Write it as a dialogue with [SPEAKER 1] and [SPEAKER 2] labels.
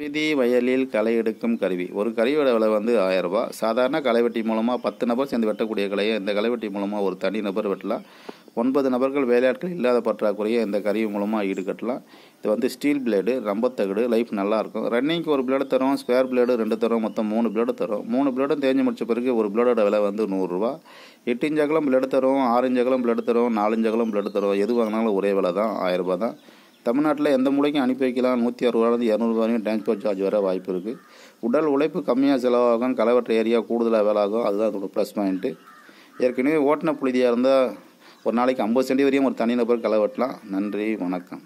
[SPEAKER 1] விதி வயலில் களை எடுக்கும் கருவி ஒரு கருவியோட விலை வந்து ஆயிரம் ரூபாய் சாதாரண களைவெட்டி மூலமாக பத்து நபர் சேர்ந்து வெட்டக்கூடிய கலையை இந்த களைவெட்டி மூலமாக ஒரு தனி நபர் வெட்டலாம் ஒன்பது நபர்கள் வேலையாட்கள் இல்லாத பற்றாக்குறையை இந்த கருவி மூலமாக ஈடுகட்டலாம் இது வந்து ஸ்டீல் பிளேடு தகுடு லைஃப் நல்லாயிருக்கும் ரன்னிங்க்கு ஒரு பிளேடு தரும் ஸ்கொயர் பிளேடு ரெண்டு தரும் மொத்தம் மூணு பிளேடு தரும் மூணு பிளேடும் தேஞ்சு முடிச்ச பிறகு ஒரு பிளேடோட விலை வந்து நூறுரூவா எட்டு இஞ்சகலம் பிளேடு தரும் ஆறு இஞ்சகலம் பிளேடு தரும் நாலு இஞ்சகலம் பிளேடு தரும் எது வாங்கினாலும் ஒரே விலை தான் ஆயிரரூபா தான் தமிழ்நாட்டில் எந்த மூலைக்கும் அனுப்பி வைக்கலாம் நூற்றி அறுபதுலேருந்து இரநூறுபா வரைக்கும் டிரான்ஸ்போர்ட் சார்ஜ் வர வாய்ப்பு இருக்குது உடல் உழைப்பு கம்மியாக செலவாகும் கலவற்ற ஏரியா கூடுதலாக வேலாகும் அதுதான் அதோட ப்ளஸ் பாயிண்ட்டு ஏற்கனவே ஓட்டின புழுதியாக இருந்தால் ஒரு நாளைக்கு ஐம்பது சென்டி வரையும் ஒரு தனிநபர் களை வெட்டலாம் நன்றி வணக்கம்